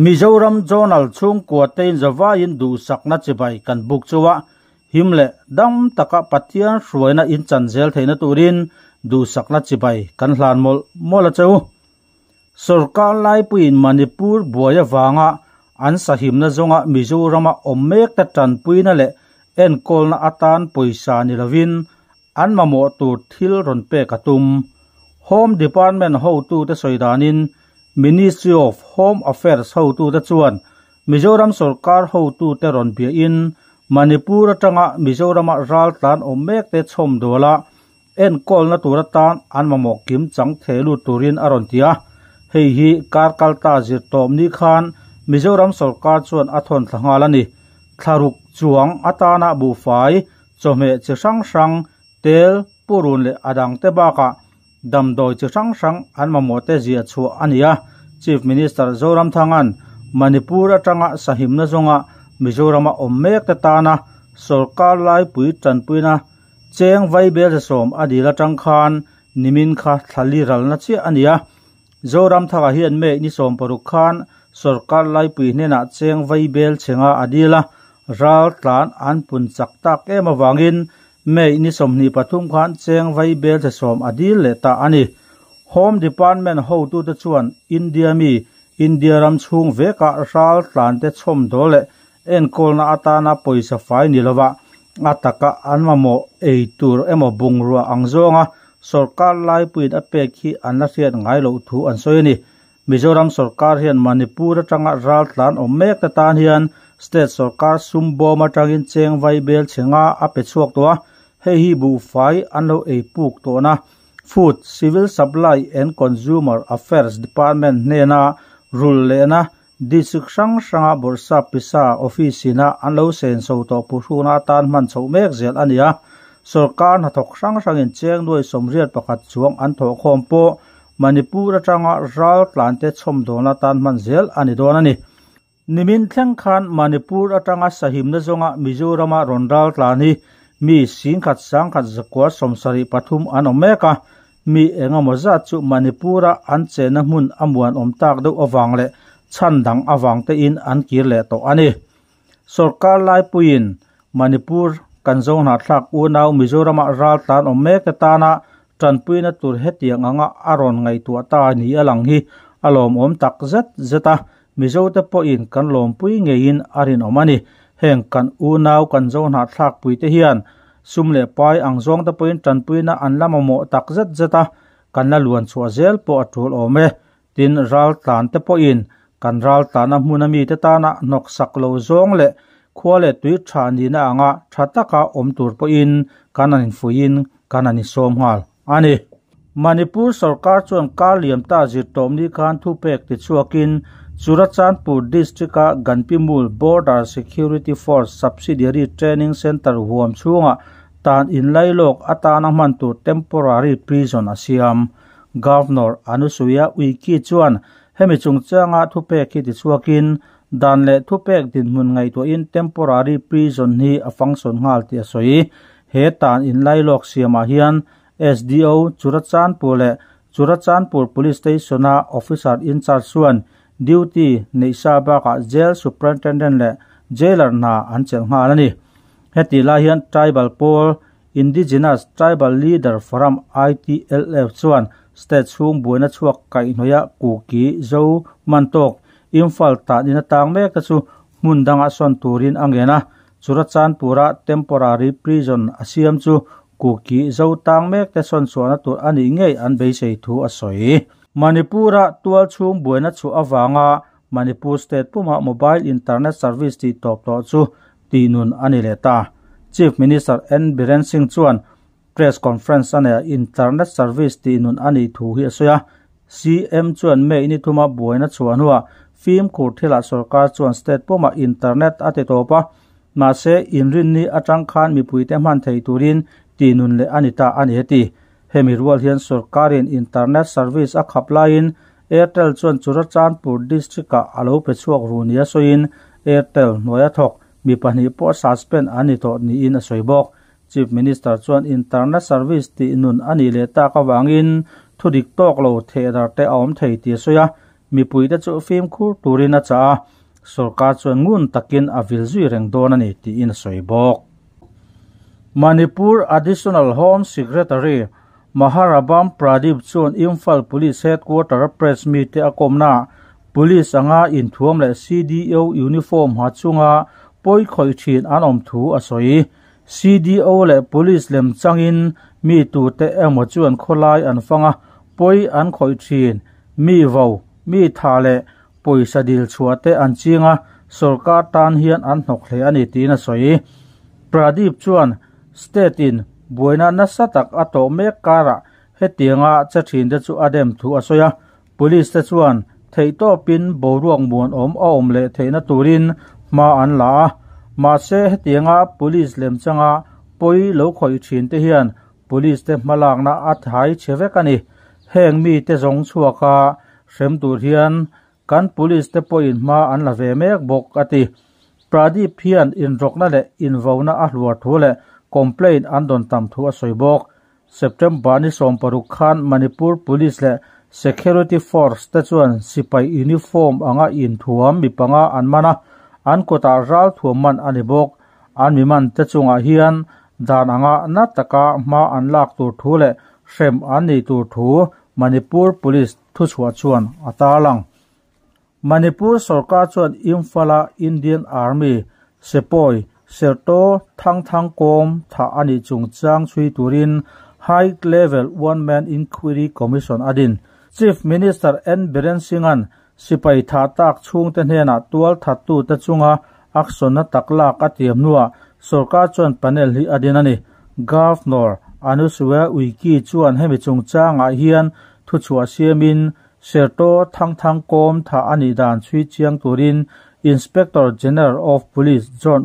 mizoram Journal chung kuatein zawa in du sakna chibai kan buk chuwa himle dam taka patian na in chân chanjel theina turin du sakna bài kan làm mol mol mola chau sarkar lai puin manipur bùa ya boya wanga an sahimna zonga mizorama ommek ta tan puina lệ en na atan poisa ni ravin an mamo tu thil ron pe katum home department ho tu te soidanin Ministry of Home Affairs ho tu ta chuan Mizoram sarkar ho tu te ron bia in Manipur atanga Mizoram a ral tan om mek te chom dola en kol na tura tan an mamo kim chang thelu turin aron tia hei hi kar kalta zir tom ni khan Mizoram sarkar chuan athon thangalani tharuk chuang atana bu fai chome che sang sang tel purun le adang te baka dam doi chi hrang hrang an mamaw te zia chu ania chief minister zoram thangan manipur atanga sahimna zonga mizoram a ommek te tana sarkar lai pui tran puina cheng vai bel som adila tang khan nimin kha thali ralna chi ania zoram thaga hian me ni som paruk khan sarkar lai pui hne na cheng vai bel chenga adila ral tlan an pun chak tak em in mei ni somni pathum khan cheng vai bel the som adil le ta ani home department ho tu te chuan india mi india ram chhung ve ka ral tlan te chhom dole en kol na atana poisa fai ni lova ataka anma mo ei tur emo bungrua angzonga sarkar lai puin apek hi anla hian ngai lo thu an soi ni mizoram sarkar hian manipur atanga ral tlan om mek ta tan hian state sarkar sumboma tangin cheng vai bel chenga ape chuak to hei hi bu fai anlo ei puk tawna food civil supply and consumer affairs department nena rul lena district sang sanga borsa pisa office ina anlo sen so to pu huna tan man chho mek zel ania sarkar na thok sang sang in cheng noi somriat pakhat chuang an tho khom po manipur atanga ral tlante chhom dona tan man zel ani don ani nimin thleng khan manipur atanga sahim na zonga mizorama ronral tlani mi sing khat sang khat zakwa somsari pathum an omeka mi enga moza chu manipura an chena mun amuan omtak do awang le chan dang awang te in lệ tổ le to ani sarkar lai puin manipur kanzo na thak u nau mizoram ral tan omeka tana tranpuina tur hetiang anga aron ngai tu ta ni alang hi alom om tak zet zeta mizo te po in kan lom pui ngein arin omani heng kan u nau kan zo na thak pui te hian sum le pai ang zong ta poin tan pui na an lama mo tak zat kan la luan chua zel po atul ome tin ral tan te po in kan ral ta na mu na mi te ta na nok sak lo zong le khua le tui tha ni na anga tha ta ka om tur po in kan an fu in kan an som hal ani manipur sarkar chuan kar liam ta ji tom ni khan thu pek ti chuakin Surachandpur district ka Ganpimul Border Security Force Subsidiary Training Center huam chunga tan in lailok atana man tu temporary prison a siam governor Anusuya Uiki chuan hemi chungchanga thupe ki ti chuakin dan le thupe din mun ngai to in temporary prison ni a function ngal ti soi he tan in lailok SDO Surachandpur le Surachandpur police station officer in charge duty nei sa ba ka jail superintendent le jailer na an chel nga lani heti la hian tribal poll indigenous tribal leader forum ITLF chuan state chhung buina chuak kai noya ku ki zo mantok imphal ta dina tang mek ka chu mun danga son turin angena churachan pura temporary prison asiam chu ku ki zo tang mek te son suana tur ani ngei an bei sei thu asoi Manipura tual chung buena chu awanga Manipur state puma mobile internet service ti top to chu tinun anileta Chief Minister N Biren Singh chuan press conference ane internet service ti nun ani thu hi soya CM chuan me ini thuma buena chuan huwa film court thila sarkar chuan state puma internet ate topa ma se inrin ni atang khan mi puite man thei turin tinun le anita anheti ti hemi rual hian sarkarin internet service a khap lain airtel chuan chura chanpur district a alo pe chuak ru nia soin airtel noya thok mi pahnih pawh suspend ani ni in a sawi bawk chief minister chuan internet service ti nun ani le ta ka wangin thudik tawk lo the theidar te a awm thei ti soya mipuite chu fim khur turin a cha sarkar chuan ngun takin a vil zui reng dawn ani tiin a sawi bawk manipur additional home secretary Maharabam Pradip chuan Imphal Police Headquarter press meet e a komna Police anga inthum le CDO uniform ha chunga poi khoi thin anom thu a soi CDO le police lem changin mi tu te emochuan kholai an fanga poi an khoi thin mi vo mi tha le poisadil chuate an c h i n g a s o r k a tan h i e n an n o k l e ani ti na soi Pradip chuan state in buaina na satak a tawh mek kara he tianga cha thin te chu adem thu soi à. police te chuan thei to pin bo ruang muan om a om le theina mà anh an mà sẽ hết tiếng tianga police lem changa poi lo khoi thin te hian police te malang na chế thai cái này. Hẹn mi te zong chuaka rem tur hian kan police te poin ma an la ve mek bok ati pradip hian in rokna le in vona ăn hlua thu le ค o m p l a i อันดนตามทัวสอยบอกเซปเทมบานิสอมปรุขันมณีปูร์ p o l i c และ security force ตัวนสิไปยูนิฟอร์มอ่างอินทัวมีปังอันมานะอันกตาราลทัวมันอันบอกอันมีมันตัวงอาเฮียนดานอ่างนัตกามาอันลากตัวทัวเลยเซมอันนี้ตัวทัวมณีปูร์ p o l i c ทุชวัชวนอัตาลังมณีปูร์สกัดชวนอิมฟลาอินเดียนอาร์มีเซปอย Sherto Thang Thang Kom Tha Ani Chung Chang Chui t High Level One-Man Inquiry Commission อ द ิ न Chief Minister N. Berensinghan Shipai Tha Thak Chung Tenhena 12-13ทุง Action Natakla Kati Amnua Sorka John p a l ฮอ द ิ न Governor Anusue Uyikii Chuan Hemichung Chang Ngayhien Tuchwa Siemin Sherto Thang Thang Kom Tha Ani Thang c h i n i n s p e c t o r General of Police John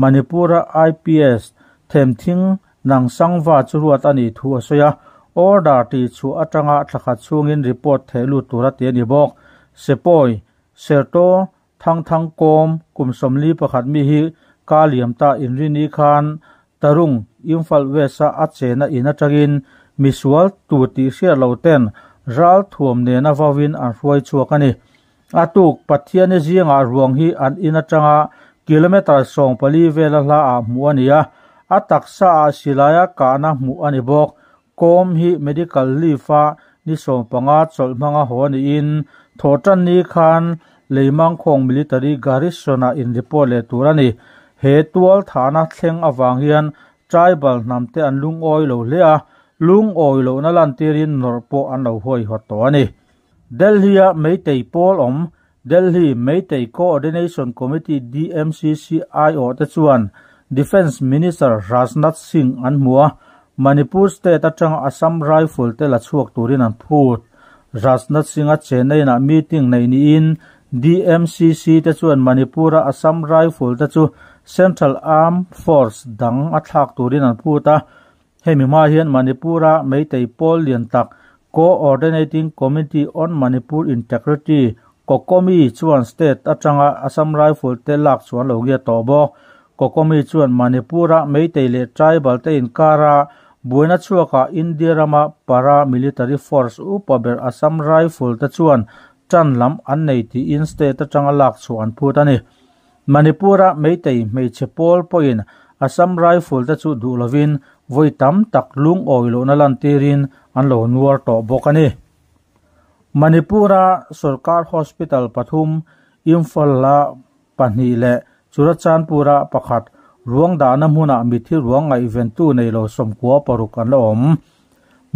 manipur ips themthing nangsangwa churutani thuasoya order ti chu atanga thakha chungin report thelu t u a l i pakhadmi hi kaliamta inri ni khan tarung imfalwesa achena in atagin m i Kilometra songpa li welela a mua ni ya Ataksa a silaya kaana mua ni bok Kom hi medical li fa Ni songpa nga tsol ma nga hoa ni in Thotan ni kan Leimangkong military garishona in ripo le tu rani He tuwal thana tling avangian Chaybal namte an lung oi lau li ya Lung oi lau na lantirin nirpo an na hui hoto wa ni Del hi om Delhi Meitei Coordination Committee DMCCI or ta chuan Defense Minister Rajnath Singh an mua Manipur state atang Assam rifle te la chuak turin an phut Rajnath Singh a Chennai na meeting nei ni in DMCC te chuan Manipura Assam rifle te Central Armed Force dang a thak turin an phuta hemi ma Manipura Meitei Pol lian tak Coordinating Committee on Manipur Integrity kokomi chuan state atanga assam rifle te lak chuan lo ge to bo kokomi chuan manipura meitei le tribal te in kara buena chuaka rama para military force upaber assam rifle te chuan chanlam an nei ti in state atanga lak chuan phut ani manipura meitei hmeichhe Chepol poin assam rifle te chu du lovin voitam tak lung oilo na lan tirin an lo nuar to bok ani Manipura Sarkar Hospital Pathum Imphal la Panhi le Churachanpura pakhat ruang da na hmuna mi thi ruang ngai event tu nei lo som kwa parukan la om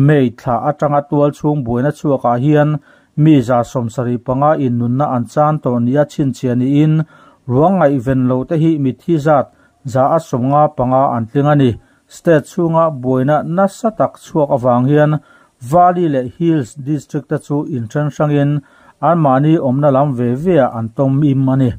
mei tha atanga tual chung buina chuaka hian mi za som sari panga in nun na anchan to nia chin chiani in ruang ngai event lo te hi mi thi zat za asomnga panga antlinga ni state chunga boina na satak chuak awang hian valley le hills district ta chu in than sangin armani omna lam ve ve an tom Imphala ani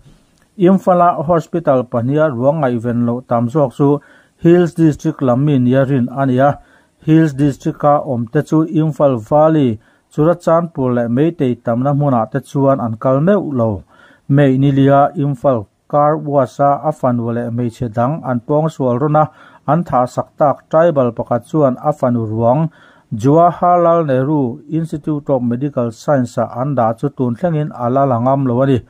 imfala hospital pania ruangai ven lo tam zawk chu hills district lamin yarin ania hills district ka omte chu imfal valley chura chanpur le meitei tamna hmuna te chuan an kal meu lo mei ni lia imfal car wasa afan wale meiche dang an pong sual rona an tha saktak tribal pakhat chuan afan ruang Jawaharlal Nehru Institute of Medical Science anda chu tun thlengin ala langam lowani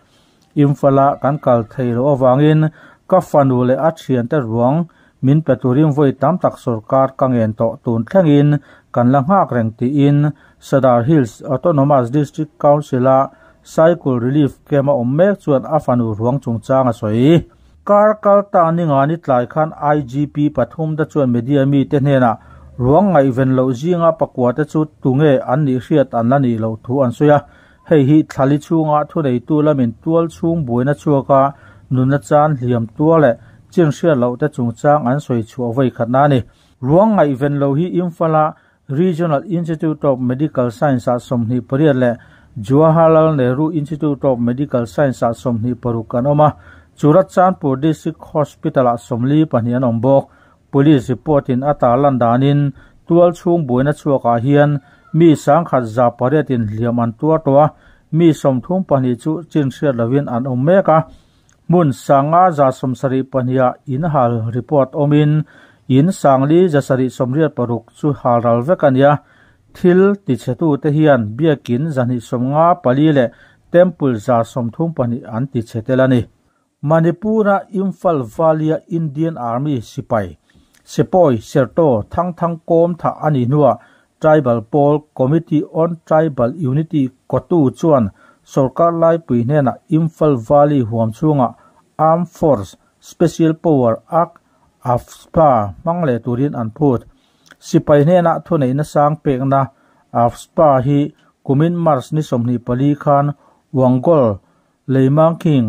imfala kan kal theilo awangin ka fanule a thian te ruang min petroleum voi tam tak sarkar kangen to tun thlengin kan langak reng ti in Sadar Hills Autonomous District Council a cycle relief kema omme chuan a fanu ruang chungchang a soi karkalta ni nga ni tlai khan IGP pathum da chuan media mi te hne na ruang ngai ven lo zinga pakua te chu tunge an ni hriat an lani lo thu an suya hei hi thali chunga thu nei tu lamin tual chung buina chuaka nuna chan hliam tuale chin hria lo te chung chang an soi chu avai khatna ni ruang ngai ven lo hi imfala regional institute of medical science a somni pariat le Jawaharlal Nehru Institute of Medical Science a somni parukan oma churat chan district hospital a somli panian ombok police report in atalandanin tual chung boina chuka hian mi sang khat za pare tin liam an tua towa mi som thum pani chu chin sia lovin an omeka mun sanga za som sari pania in hal report omin in sangli za sari somri paruk chu hal ral ve kania thil ti chetu te hian bia kin zani som nga pali le temple za som thum pani an ti chetelani manipura imphal indian army sipai sepoi sertoh thang thang kom tha a n i n a tribal poll committee on tribal unity kotu chuan sarkar lai puihna imfal v a l y homchunga arm force special power act of spar mangle turin anput sipai hne na thoneina sang p e na of s p a h kumin m a r c ni somni pali khan w a n g o l leima king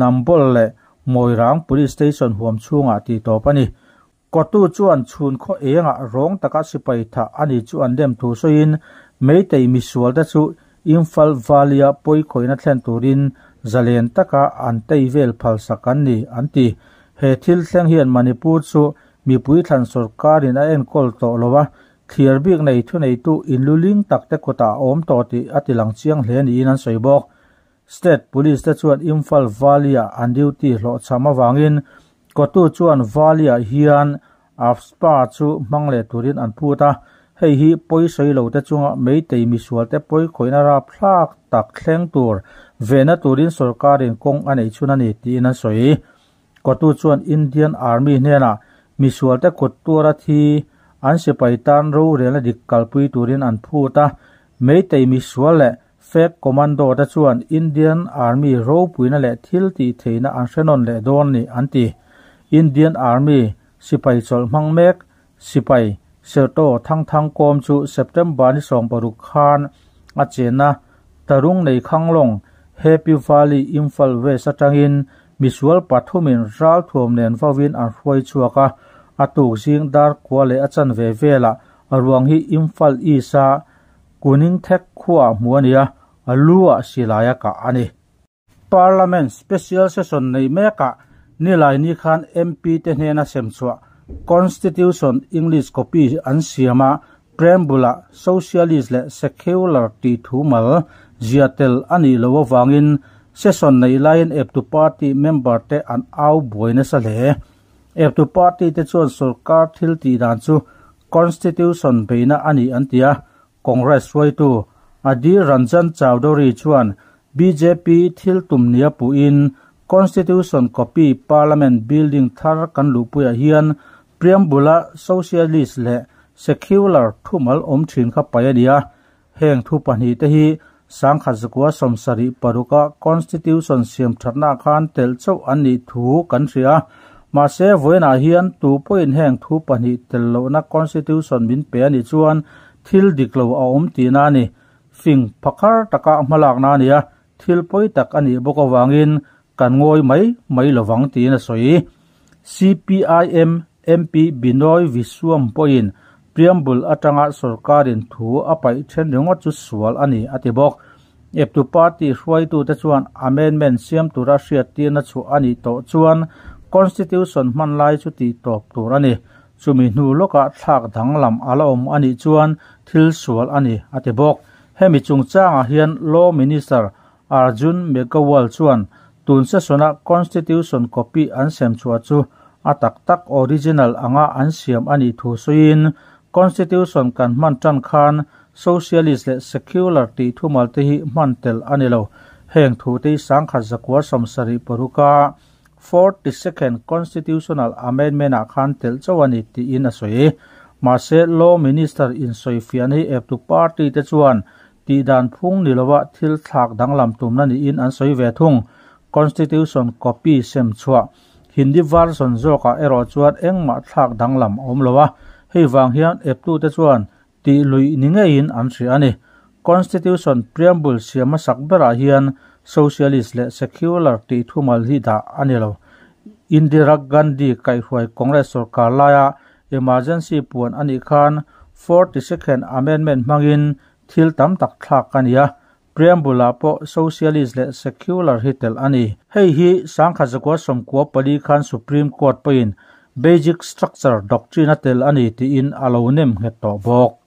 nambol le moirang police station h a m c h u n g a ti t o p a ก็ตู้จวนชุนข้อเองอะร้องตะกัสไปถ้าอันนี้จวนเดมทุถูซอินไม่ได้มีส่วลดัชุอินฟัลวาเลียปอยคอยนัทเลนตูรินจะเลนตะกัะอันเตยเวลพัลสักันนี่อันทีเฮทิลเซงเฮียนมันพูดสุมีปุยทันสุรการินเอ็นกอลโตโลวะเทียร์บิกในทุนในตู้อินลูลิงตักตะกตาอมต่อที่อัติหลังเชียงเลนอีนันสอยบอกสเตท e police ตะชวนอินฟัลวาเลียอันดิวตีหลอดสามาวางอินก็ตู้ชวนวาเลียเฮียนอัฟสปาชูมังเลตุรินอันพูดาให้ฮีปุยสส่เหลาแต่จงไม่เตยมิสวลแต่ปุยคอยนาราพลากตักแข่งตัวเวนตุรินสุรการินกงอันไอชุนันตีนันสวยก็ตู้ชวนอินเดียนอาร์มีเนี่ยนะมิสวลแต่กดตัวระทีอันเสไปตานรู้เรื่องดิกัลปุยตุรินอันพูดาไม่เตยมิสวลแหละเฟกคอมมานโดแต่ชวนอินเดียนอาร์มีรู้ปุยนั่นแหละทิลตีเทนะอันเชนนเลดอนนี่อันตี Indian Army sipai chol mang mek sipai serto thang thang kom chu September ni song paru khan a chena tarung nei khanglong Happy Valley Imphal West atangin misual pathumin ral thom nen vawin an hruai chuaka atuk jing dar kwale achan ve vela arwang hi Imphal Isa kuning thek khuwa muania alua silaya ka ani Parliament Special Session nei meka nilai ni khan mp te hne na sem chua constitution english copy an siama preambula socialist le secular ti thumal ziatel ani lo wangin session nei lain ep to party member te an au boina sa le ep to party te chuan sarkar thil ti dan chu constitution beina ani antia congress roi tu adi ranjan chaudori chuan bjp thil tum nia pu in Constitution copy Parliament building thar kan lu puya hian preambula socialist le secular thumal om thin kha pa ya dia heng thu pani te hi sang kha zakuwa somsari paruka constitution siam tharna khan tel chaw ani thu kan ria ma se voina hian tu point heng thu pani tel lo na constitution min pe ani chuan thil diklo a om ti na ni fing p h a k a r taka a m a l a k na ni a thil poi tak ani bokawangin kan ngoi mai mai lo wang ti na soi CPIM MP Binoy Viswam Poin preamble trang atanga sorkarin thu apai then ringo chu sual ani atibok ep tu party hruai tu te chuan amendment siam tu russia ti na chu ani to chuan constitution man lai chu ti top tur ani chumi hnu loka thlak danglam alaom ani chuan thil sual ani atibok hemi chung chungchanga hian law minister arjun megawal chuan tun se sona constitution copy an sem chua chu atak tak original anga an siam ani thu suin constitution kan man tan khan socialist le secular ti thumal te hi mantel anilo heng thu te sang kha zakwa samsari paruka 42nd constitutional amendment a khan tel chawani ti in asoi ma se law minister in soi fian hi ep tu party te chuan ti dan phung nilowa thil thak danglam tumna ni in an soi ve thung constitution copy sem chua hindi version zo ka ero chuat engma thak danglam lowa hei wang hian ep tu te chuan ti lui ni nge in an sri ani constitution preamble siama sakbera hian socialist le secular ti thumal hi da ani lo indira gandhi kai huai congress sarkar la ya emergency puan ani khan 42nd amendment mangin thil tam tak thak kan ya preambula po socialist le secular hitel ani hei hi sang kha zakwa som pali khan supreme court pain basic structure doctrine tel ani ti in alonem he to bok